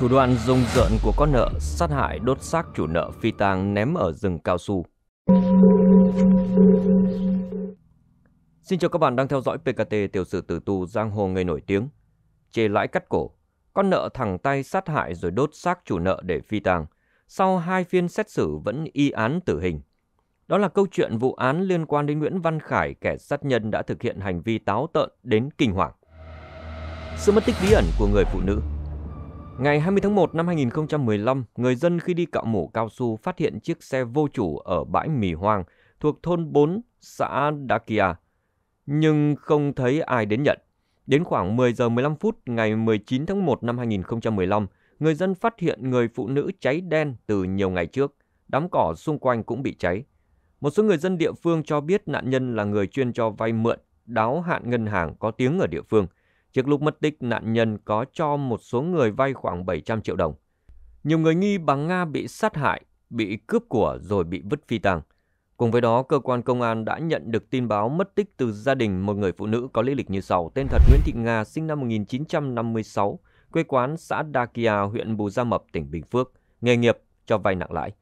Thủ đoạn rùng rợn của con nợ sát hại đốt xác chủ nợ phi tang ném ở rừng cao su. Xin chào các bạn đang theo dõi PKT tiểu sử tử tù giang hồ người nổi tiếng. Chê lãi cắt cổ, con nợ thẳng tay sát hại rồi đốt xác chủ nợ để phi tang. Sau hai phiên xét xử vẫn y án tử hình. Đó là câu chuyện vụ án liên quan đến Nguyễn Văn Khải, kẻ sát nhân đã thực hiện hành vi táo tợn đến kinh hoàng. Sự mất tích bí ẩn của người phụ nữ Ngày 20 tháng 1 năm 2015, người dân khi đi cạo mổ cao su phát hiện chiếc xe vô chủ ở bãi mì hoang thuộc thôn 4, xã Đa nhưng không thấy ai đến nhận. Đến khoảng 10 giờ 15 phút ngày 19 tháng 1 năm 2015, người dân phát hiện người phụ nữ cháy đen từ nhiều ngày trước. Đám cỏ xung quanh cũng bị cháy. Một số người dân địa phương cho biết nạn nhân là người chuyên cho vay mượn, đáo hạn ngân hàng có tiếng ở địa phương – Trước lúc mất tích, nạn nhân có cho một số người vay khoảng 700 triệu đồng. Nhiều người nghi bà Nga bị sát hại, bị cướp của rồi bị vứt phi tang. Cùng với đó, cơ quan công an đã nhận được tin báo mất tích từ gia đình một người phụ nữ có lý lịch như sau, tên thật Nguyễn Thị Nga, sinh năm 1956, quê quán xã Đa Kia, huyện Bù Gia Mập, tỉnh Bình Phước, nghề nghiệp cho vay nặng lãi.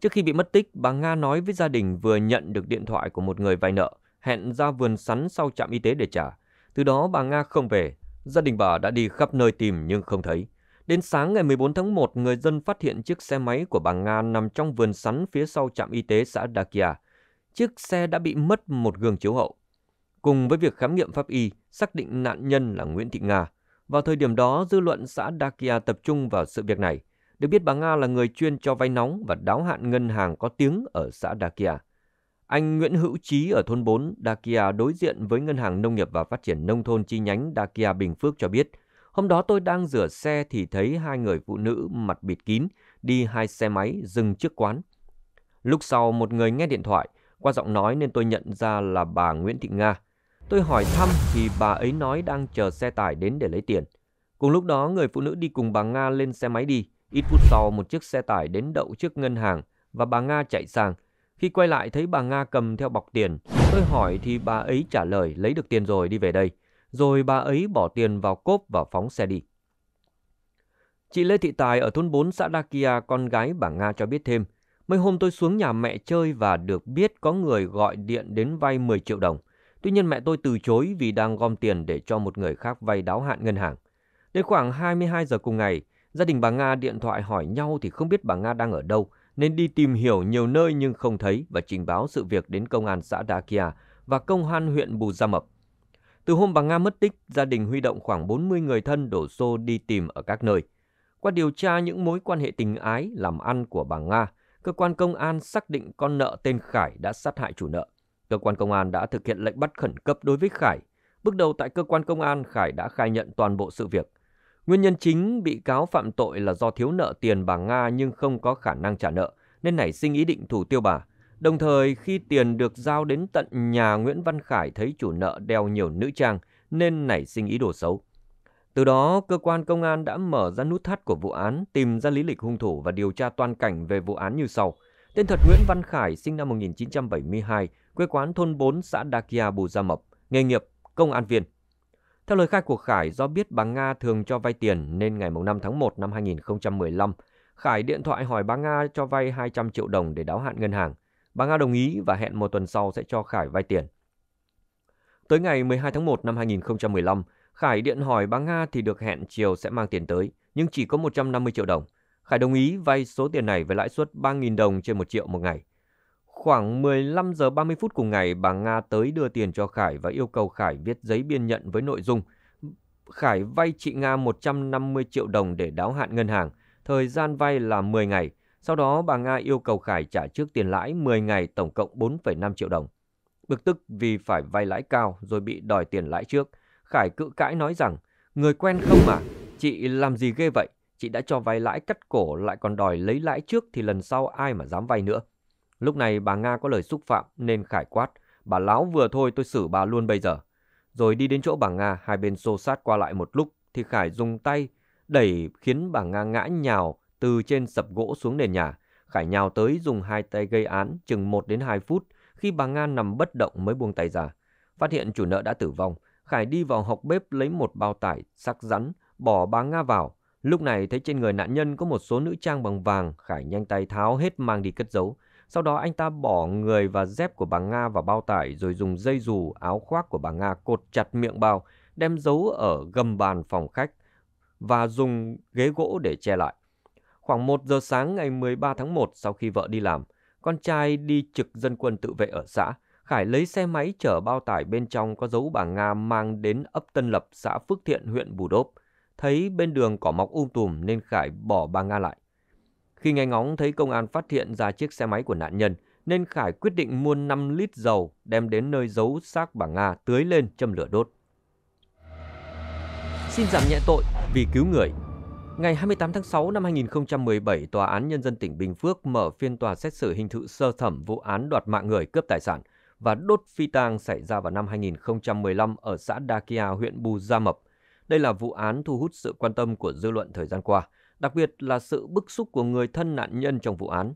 Trước khi bị mất tích, bà Nga nói với gia đình vừa nhận được điện thoại của một người vay nợ, hẹn ra vườn sắn sau trạm y tế để trả. Từ đó bà Nga không về, gia đình bà đã đi khắp nơi tìm nhưng không thấy. Đến sáng ngày 14 tháng 1, người dân phát hiện chiếc xe máy của bà Nga nằm trong vườn sắn phía sau trạm y tế xã Dakia. Chiếc xe đã bị mất một gương chiếu hậu. Cùng với việc khám nghiệm pháp y, xác định nạn nhân là Nguyễn Thị Nga. Vào thời điểm đó, dư luận xã Dakia tập trung vào sự việc này. Được biết bà Nga là người chuyên cho vay nóng và đáo hạn ngân hàng có tiếng ở xã Dakia. Anh Nguyễn Hữu Chí ở thôn 4, Dakia đối diện với Ngân hàng Nông nghiệp và Phát triển Nông thôn chi nhánh Dakia Bình Phước cho biết, hôm đó tôi đang rửa xe thì thấy hai người phụ nữ mặt bịt kín đi hai xe máy dừng trước quán. Lúc sau một người nghe điện thoại, qua giọng nói nên tôi nhận ra là bà Nguyễn Thị Nga. Tôi hỏi thăm thì bà ấy nói đang chờ xe tải đến để lấy tiền. Cùng lúc đó người phụ nữ đi cùng bà Nga lên xe máy đi. Ít phút sau một chiếc xe tải đến đậu trước ngân hàng và bà Nga chạy sang khi quay lại thấy bà Nga cầm theo bọc tiền, tôi hỏi thì bà ấy trả lời lấy được tiền rồi đi về đây. Rồi bà ấy bỏ tiền vào cốp và phóng xe đi. Chị Lê Thị Tài ở thôn 4 xã Đa Kia, con gái bà Nga cho biết thêm. Mấy hôm tôi xuống nhà mẹ chơi và được biết có người gọi điện đến vay 10 triệu đồng. Tuy nhiên mẹ tôi từ chối vì đang gom tiền để cho một người khác vay đáo hạn ngân hàng. Đến khoảng 22 giờ cùng ngày, gia đình bà Nga điện thoại hỏi nhau thì không biết bà Nga đang ở đâu nên đi tìm hiểu nhiều nơi nhưng không thấy và trình báo sự việc đến công an xã Đa Kia và công an huyện Bù Gia Mập. Từ hôm bà Nga mất tích, gia đình huy động khoảng 40 người thân đổ xô đi tìm ở các nơi. Qua điều tra những mối quan hệ tình ái, làm ăn của bà Nga, cơ quan công an xác định con nợ tên Khải đã sát hại chủ nợ. Cơ quan công an đã thực hiện lệnh bắt khẩn cấp đối với Khải. Bước đầu tại cơ quan công an, Khải đã khai nhận toàn bộ sự việc. Nguyên nhân chính bị cáo phạm tội là do thiếu nợ tiền bà Nga nhưng không có khả năng trả nợ, nên nảy sinh ý định thủ tiêu bà. Đồng thời, khi tiền được giao đến tận nhà Nguyễn Văn Khải thấy chủ nợ đeo nhiều nữ trang nên nảy sinh ý đồ xấu. Từ đó, cơ quan công an đã mở ra nút thắt của vụ án, tìm ra lý lịch hung thủ và điều tra toàn cảnh về vụ án như sau. Tên thật Nguyễn Văn Khải, sinh năm 1972, quê quán thôn 4 xã Đa Kia, Bù Gia Mập, nghề nghiệp công an viên. Theo lời khai của Khải, do biết bà Nga thường cho vay tiền nên ngày 5 tháng 1 năm 2015, Khải điện thoại hỏi bà Nga cho vay 200 triệu đồng để đáo hạn ngân hàng. Bà Nga đồng ý và hẹn một tuần sau sẽ cho Khải vay tiền. Tới ngày 12 tháng 1 năm 2015, Khải điện hỏi bà Nga thì được hẹn chiều sẽ mang tiền tới, nhưng chỉ có 150 triệu đồng. Khải đồng ý vay số tiền này với lãi suất 3.000 đồng trên 1 triệu một ngày. Khoảng 15 giờ 30 phút cùng ngày, bà Nga tới đưa tiền cho Khải và yêu cầu Khải viết giấy biên nhận với nội dung Khải vay chị Nga 150 triệu đồng để đáo hạn ngân hàng, thời gian vay là 10 ngày. Sau đó bà Nga yêu cầu Khải trả trước tiền lãi 10 ngày tổng cộng 4,5 triệu đồng. Bực tức vì phải vay lãi cao rồi bị đòi tiền lãi trước, Khải cự cãi nói rằng người quen không mà, chị làm gì ghê vậy, chị đã cho vay lãi cắt cổ lại còn đòi lấy lãi trước thì lần sau ai mà dám vay nữa. Lúc này bà Nga có lời xúc phạm nên khải quát, bà lão vừa thôi tôi xử bà luôn bây giờ. Rồi đi đến chỗ bà Nga, hai bên xô sát qua lại một lúc thì Khải dùng tay đẩy khiến bà Nga ngã nhào từ trên sập gỗ xuống nền nhà. Khải nhào tới dùng hai tay gây án chừng 1 đến 2 phút khi bà Nga nằm bất động mới buông tay ra. Phát hiện chủ nợ đã tử vong, Khải đi vào học bếp lấy một bao tải sắc rắn, bỏ bà Nga vào. Lúc này thấy trên người nạn nhân có một số nữ trang bằng vàng, Khải nhanh tay tháo hết mang đi cất giấu. Sau đó anh ta bỏ người và dép của bà Nga vào bao tải rồi dùng dây dù áo khoác của bà Nga cột chặt miệng bao, đem giấu ở gầm bàn phòng khách và dùng ghế gỗ để che lại. Khoảng 1 giờ sáng ngày 13 tháng 1 sau khi vợ đi làm, con trai đi trực dân quân tự vệ ở xã. Khải lấy xe máy chở bao tải bên trong có dấu bà Nga mang đến ấp Tân Lập, xã Phước Thiện, huyện Bù Đốp. Thấy bên đường cỏ mọc um tùm nên Khải bỏ bà Nga lại. Khi nghe ngóng thấy công an phát hiện ra chiếc xe máy của nạn nhân, nên Khải quyết định mua 5 lít dầu đem đến nơi giấu xác bà Nga tưới lên châm lửa đốt. Xin giảm nhẹ tội vì cứu người Ngày 28 tháng 6 năm 2017, Tòa án Nhân dân tỉnh Bình Phước mở phiên tòa xét xử hình sự sơ thẩm vụ án đoạt mạng người cướp tài sản và đốt phi tang xảy ra vào năm 2015 ở xã Đa Kia, huyện Bù Gia Mập. Đây là vụ án thu hút sự quan tâm của dư luận thời gian qua – đặc biệt là sự bức xúc của người thân nạn nhân trong vụ án.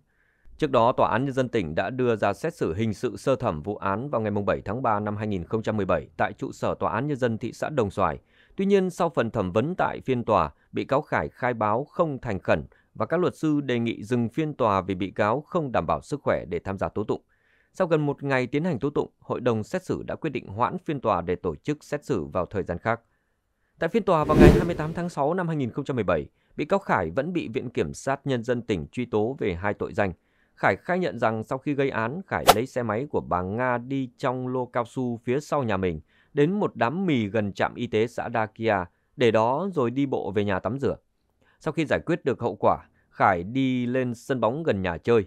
Trước đó, Tòa án Nhân dân tỉnh đã đưa ra xét xử hình sự sơ thẩm vụ án vào ngày 7 tháng 3 năm 2017 tại trụ sở Tòa án Nhân dân thị xã Đồng Xoài. Tuy nhiên, sau phần thẩm vấn tại phiên tòa, bị cáo Khải khai báo không thành khẩn và các luật sư đề nghị dừng phiên tòa vì bị cáo không đảm bảo sức khỏe để tham gia tố tụng. Sau gần một ngày tiến hành tố tụng, hội đồng xét xử đã quyết định hoãn phiên tòa để tổ chức xét xử vào thời gian khác. Tại phiên tòa vào ngày 28 tháng 6 năm 2017, bị cáo Khải vẫn bị Viện Kiểm sát Nhân dân tỉnh truy tố về hai tội danh. Khải khai nhận rằng sau khi gây án, Khải lấy xe máy của bà Nga đi trong lô cao su phía sau nhà mình, đến một đám mì gần trạm y tế xã Đa Kia, để đó rồi đi bộ về nhà tắm rửa. Sau khi giải quyết được hậu quả, Khải đi lên sân bóng gần nhà chơi.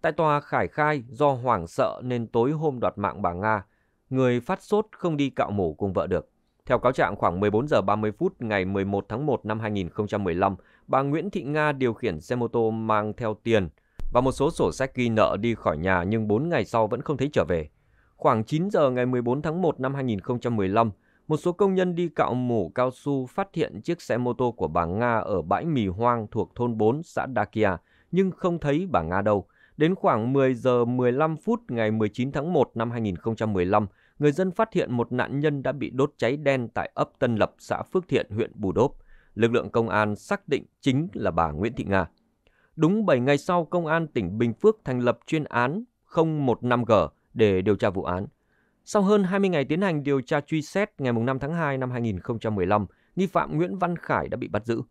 Tại tòa, Khải khai do hoảng sợ nên tối hôm đoạt mạng bà Nga, người phát sốt không đi cạo mổ cùng vợ được. Theo cáo trạng khoảng 14 giờ 30 phút ngày 11 tháng 1 năm 2015, bà Nguyễn Thị Nga điều khiển xe mô tô mang theo tiền và một số sổ sách ghi nợ đi khỏi nhà nhưng 4 ngày sau vẫn không thấy trở về. Khoảng 9 giờ ngày 14 tháng 1 năm 2015, một số công nhân đi cạo mủ cao su phát hiện chiếc xe mô tô của bà Nga ở bãi mì hoang thuộc thôn 4 xã Đa Kia nhưng không thấy bà Nga đâu. Đến khoảng 10 giờ 15 phút ngày 19 tháng 1 năm 2015, người dân phát hiện một nạn nhân đã bị đốt cháy đen tại ấp Tân Lập, xã Phước Thiện, huyện Bù Đốp. Lực lượng công an xác định chính là bà Nguyễn Thị Nga. Đúng 7 ngày sau, Công an tỉnh Bình Phước thành lập chuyên án 015G để điều tra vụ án. Sau hơn 20 ngày tiến hành điều tra truy xét ngày 5 tháng 2 năm 2015, nghi phạm Nguyễn Văn Khải đã bị bắt giữ.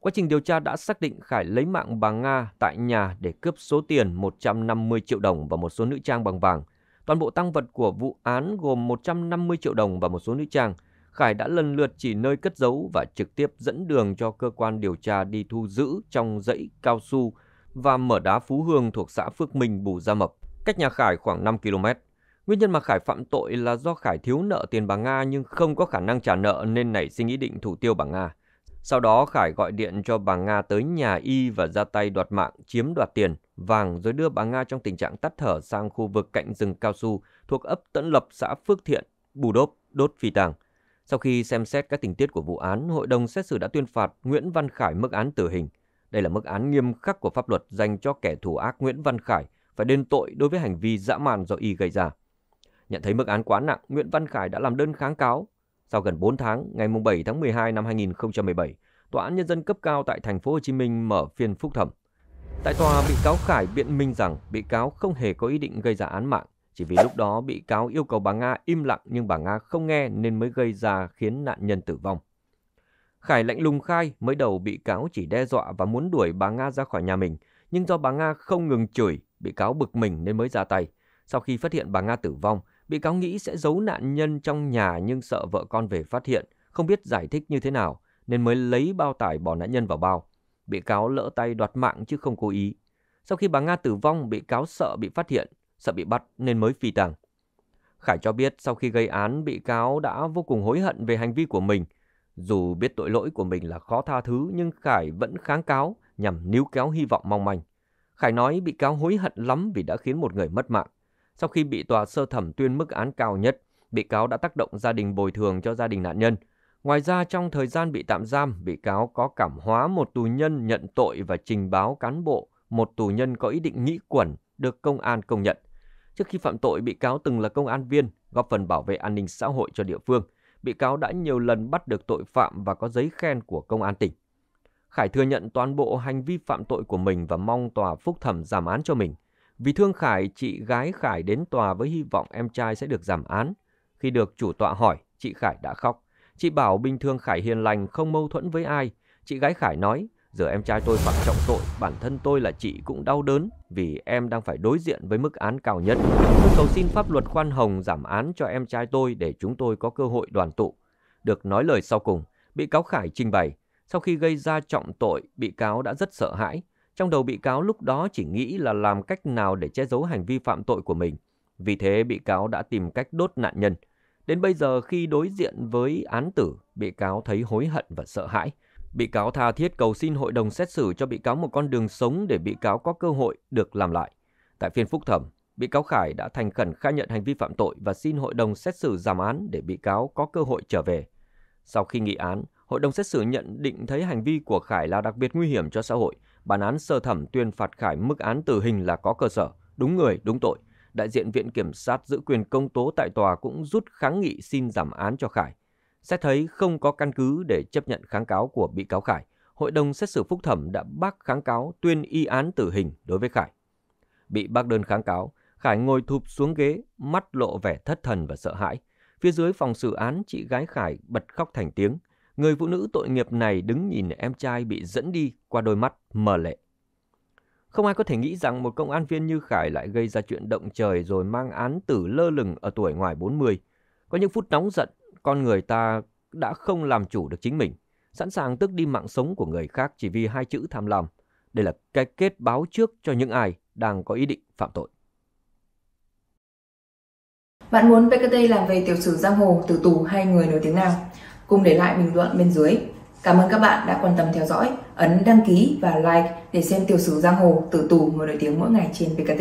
Quá trình điều tra đã xác định Khải lấy mạng bà Nga tại nhà để cướp số tiền 150 triệu đồng và một số nữ trang bằng vàng. Toàn bộ tăng vật của vụ án gồm 150 triệu đồng và một số nữ trang. Khải đã lần lượt chỉ nơi cất giấu và trực tiếp dẫn đường cho cơ quan điều tra đi thu giữ trong dãy cao su và mở đá Phú Hương thuộc xã Phước Minh, Bù Gia Mập, cách nhà Khải khoảng 5 km. Nguyên nhân mà Khải phạm tội là do Khải thiếu nợ tiền bà Nga nhưng không có khả năng trả nợ nên nảy sinh ý định thủ tiêu bà Nga. Sau đó Khải gọi điện cho bà Nga tới nhà y và ra tay đoạt mạng, chiếm đoạt tiền, vàng rồi đưa bà Nga trong tình trạng tắt thở sang khu vực cạnh rừng cao su thuộc ấp Tẫn Lập, xã Phước Thiện, bù đốp, đốt phi tàng. Sau khi xem xét các tình tiết của vụ án, hội đồng xét xử đã tuyên phạt Nguyễn Văn Khải mức án tử hình. Đây là mức án nghiêm khắc của pháp luật dành cho kẻ thù ác Nguyễn Văn Khải phải đền tội đối với hành vi dã man do y gây ra. Nhận thấy mức án quá nặng, Nguyễn Văn Khải đã làm đơn kháng cáo. Sau gần 4 tháng, ngày 7 tháng 12 năm 2017, Tòa án Nhân dân cấp cao tại thành phố Hồ Chí Minh mở phiên phúc thẩm. Tại tòa, bị cáo Khải biện minh rằng bị cáo không hề có ý định gây ra án mạng, chỉ vì lúc đó bị cáo yêu cầu bà Nga im lặng nhưng bà Nga không nghe nên mới gây ra khiến nạn nhân tử vong. Khải lạnh lùng khai mới đầu bị cáo chỉ đe dọa và muốn đuổi bà Nga ra khỏi nhà mình, nhưng do bà Nga không ngừng chửi, bị cáo bực mình nên mới ra tay. Sau khi phát hiện bà Nga tử vong, Bị cáo nghĩ sẽ giấu nạn nhân trong nhà nhưng sợ vợ con về phát hiện, không biết giải thích như thế nào nên mới lấy bao tải bỏ nạn nhân vào bao. Bị cáo lỡ tay đoạt mạng chứ không cố ý. Sau khi bà Nga tử vong, bị cáo sợ bị phát hiện, sợ bị bắt nên mới phi tàng. Khải cho biết sau khi gây án, bị cáo đã vô cùng hối hận về hành vi của mình. Dù biết tội lỗi của mình là khó tha thứ nhưng Khải vẫn kháng cáo nhằm níu kéo hy vọng mong manh. Khải nói bị cáo hối hận lắm vì đã khiến một người mất mạng. Sau khi bị tòa sơ thẩm tuyên mức án cao nhất, bị cáo đã tác động gia đình bồi thường cho gia đình nạn nhân. Ngoài ra, trong thời gian bị tạm giam, bị cáo có cảm hóa một tù nhân nhận tội và trình báo cán bộ một tù nhân có ý định nghĩ quẩn được công an công nhận. Trước khi phạm tội, bị cáo từng là công an viên, góp phần bảo vệ an ninh xã hội cho địa phương. Bị cáo đã nhiều lần bắt được tội phạm và có giấy khen của công an tỉnh. Khải thừa nhận toàn bộ hành vi phạm tội của mình và mong tòa phúc thẩm giảm án cho mình. Vì thương Khải, chị gái Khải đến tòa với hy vọng em trai sẽ được giảm án. Khi được chủ tọa hỏi, chị Khải đã khóc. Chị bảo bình thường Khải hiền lành, không mâu thuẫn với ai. Chị gái Khải nói, giờ em trai tôi phạm trọng tội, bản thân tôi là chị cũng đau đớn vì em đang phải đối diện với mức án cao nhất. Tôi cầu xin pháp luật khoan hồng giảm án cho em trai tôi để chúng tôi có cơ hội đoàn tụ. Được nói lời sau cùng, bị cáo Khải trình bày, sau khi gây ra trọng tội, bị cáo đã rất sợ hãi. Trong đầu bị cáo lúc đó chỉ nghĩ là làm cách nào để che giấu hành vi phạm tội của mình. Vì thế bị cáo đã tìm cách đốt nạn nhân. Đến bây giờ khi đối diện với án tử, bị cáo thấy hối hận và sợ hãi. Bị cáo tha thiết cầu xin hội đồng xét xử cho bị cáo một con đường sống để bị cáo có cơ hội được làm lại. Tại phiên phúc thẩm, bị cáo Khải đã thành khẩn khai nhận hành vi phạm tội và xin hội đồng xét xử giảm án để bị cáo có cơ hội trở về. Sau khi nghị án, hội đồng xét xử nhận định thấy hành vi của Khải là đặc biệt nguy hiểm cho xã hội – bản án sơ thẩm tuyên phạt Khải mức án tử hình là có cơ sở, đúng người, đúng tội. Đại diện Viện Kiểm sát giữ quyền công tố tại tòa cũng rút kháng nghị xin giảm án cho Khải. Xét thấy không có căn cứ để chấp nhận kháng cáo của bị cáo Khải, Hội đồng xét xử phúc thẩm đã bác kháng cáo tuyên y án tử hình đối với Khải. Bị bác đơn kháng cáo, Khải ngồi thụp xuống ghế, mắt lộ vẻ thất thần và sợ hãi. Phía dưới phòng xử án, chị gái Khải bật khóc thành tiếng – Người phụ nữ tội nghiệp này đứng nhìn em trai bị dẫn đi qua đôi mắt mờ lệ. Không ai có thể nghĩ rằng một công an viên như Khải lại gây ra chuyện động trời rồi mang án tử lơ lửng ở tuổi ngoài 40. Có những phút nóng giận, con người ta đã không làm chủ được chính mình, sẵn sàng tước đi mạng sống của người khác chỉ vì hai chữ tham lam. Đây là cái kết báo trước cho những ai đang có ý định phạm tội. Bạn muốn PKT làm về tiểu sử giang hồ, tử tù hay người nổi tiếng nào? cùng để lại bình luận bên dưới. Cảm ơn các bạn đã quan tâm theo dõi, ấn đăng ký và like để xem tiểu sử giang hồ tử tù người nổi tiếng mỗi ngày trên VKT.